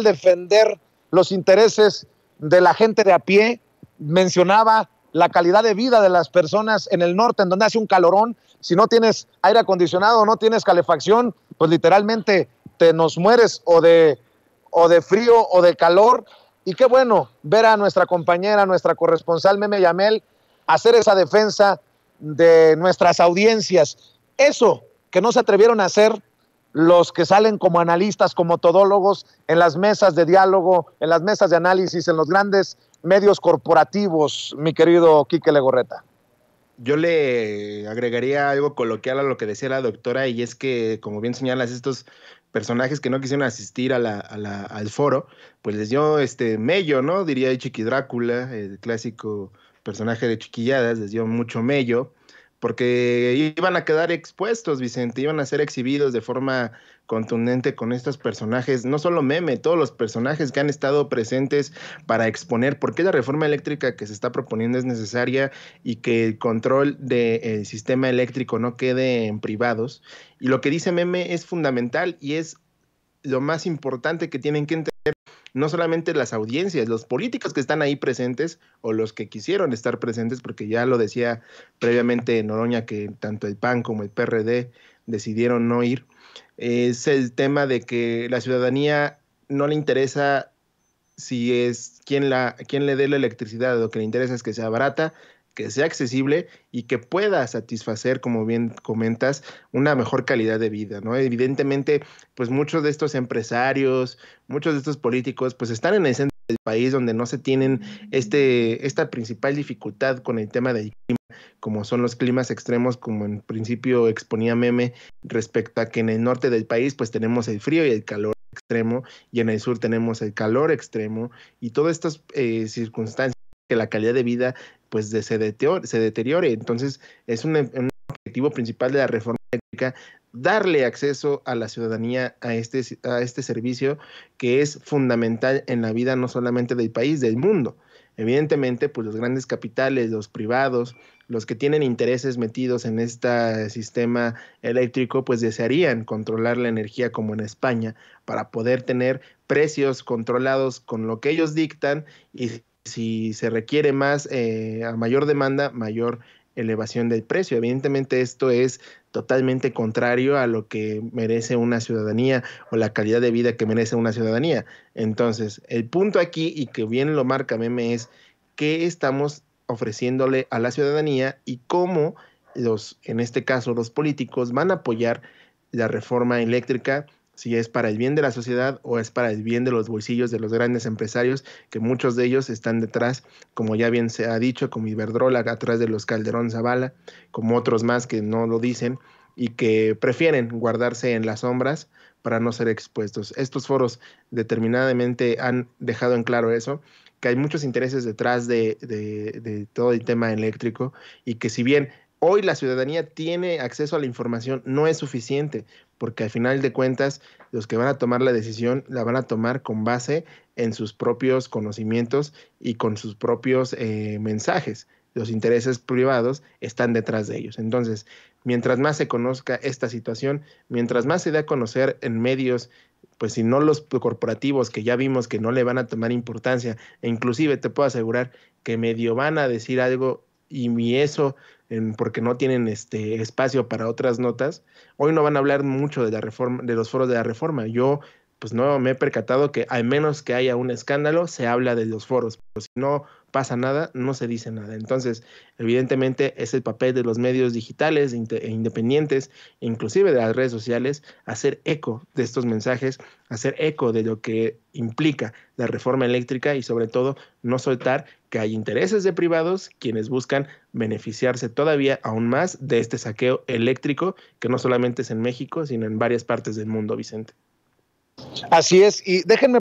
defender los intereses de la gente de a pie. Mencionaba la calidad de vida de las personas en el norte, en donde hace un calorón. Si no tienes aire acondicionado, no tienes calefacción, pues literalmente te nos mueres o de, o de frío o de calor. Y qué bueno ver a nuestra compañera, nuestra corresponsal Meme Yamel, hacer esa defensa de nuestras audiencias. Eso que no se atrevieron a hacer los que salen como analistas, como todólogos en las mesas de diálogo, en las mesas de análisis, en los grandes medios corporativos, mi querido Quique Legorreta. Yo le agregaría algo coloquial a lo que decía la doctora y es que, como bien señalas, estos personajes que no quisieron asistir al foro, pues les dio este mello, ¿no? Diría Chiqui el clásico personaje de chiquilladas, les dio mucho mello porque iban a quedar expuestos, Vicente, iban a ser exhibidos de forma contundente con estos personajes, no solo meme, todos los personajes que han estado presentes para exponer por qué la reforma eléctrica que se está proponiendo es necesaria y que el control del sistema eléctrico no quede en privados. Y lo que dice meme es fundamental y es lo más importante que tienen que entender no solamente las audiencias, los políticos que están ahí presentes o los que quisieron estar presentes, porque ya lo decía previamente Noroña que tanto el PAN como el PRD decidieron no ir, es el tema de que la ciudadanía no le interesa si es quien, la, quien le dé la electricidad, lo que le interesa es que sea barata, que sea accesible y que pueda satisfacer, como bien comentas, una mejor calidad de vida, ¿no? Evidentemente, pues muchos de estos empresarios, muchos de estos políticos, pues están en el centro del país donde no se tienen este, esta principal dificultad con el tema del clima, como son los climas extremos, como en principio exponía Meme, respecto a que en el norte del país, pues tenemos el frío y el calor extremo y en el sur tenemos el calor extremo y todas estas eh, circunstancias que la calidad de vida pues se, deteriore, se deteriore. Entonces es un, un, objetivo principal de la reforma eléctrica darle acceso a la ciudadanía a este, a este servicio que es fundamental en la vida no solamente del país, del mundo. Evidentemente, pues los grandes capitales, los privados, los que tienen intereses metidos en este sistema eléctrico, pues desearían controlar la energía como en España para poder tener precios controlados con lo que ellos dictan y si se requiere más, eh, a mayor demanda, mayor elevación del precio. Evidentemente esto es totalmente contrario a lo que merece una ciudadanía o la calidad de vida que merece una ciudadanía. Entonces, el punto aquí, y que bien lo marca Meme, es qué estamos ofreciéndole a la ciudadanía y cómo los, en este caso, los políticos van a apoyar la reforma eléctrica si es para el bien de la sociedad o es para el bien de los bolsillos de los grandes empresarios, que muchos de ellos están detrás, como ya bien se ha dicho, como Iberdrola, atrás de los Calderón Zavala, como otros más que no lo dicen y que prefieren guardarse en las sombras para no ser expuestos. Estos foros determinadamente han dejado en claro eso, que hay muchos intereses detrás de, de todo el tema eléctrico y que si bien hoy la ciudadanía tiene acceso a la información, no es suficiente, porque al final de cuentas los que van a tomar la decisión la van a tomar con base en sus propios conocimientos y con sus propios eh, mensajes. Los intereses privados están detrás de ellos. Entonces, mientras más se conozca esta situación, mientras más se dé a conocer en medios pues si no los corporativos que ya vimos que no le van a tomar importancia, e inclusive te puedo asegurar que medio van a decir algo y eso porque no tienen este espacio para otras notas. Hoy no van a hablar mucho de la reforma, de los foros de la reforma. Yo pues no me he percatado que al menos que haya un escándalo se habla de los foros, pero si no pasa nada, no se dice nada. Entonces, evidentemente es el papel de los medios digitales e independientes, inclusive de las redes sociales, hacer eco de estos mensajes, hacer eco de lo que implica la reforma eléctrica y sobre todo no soltar que hay intereses de privados quienes buscan beneficiarse todavía aún más de este saqueo eléctrico que no solamente es en México, sino en varias partes del mundo, Vicente. Así es, y déjenme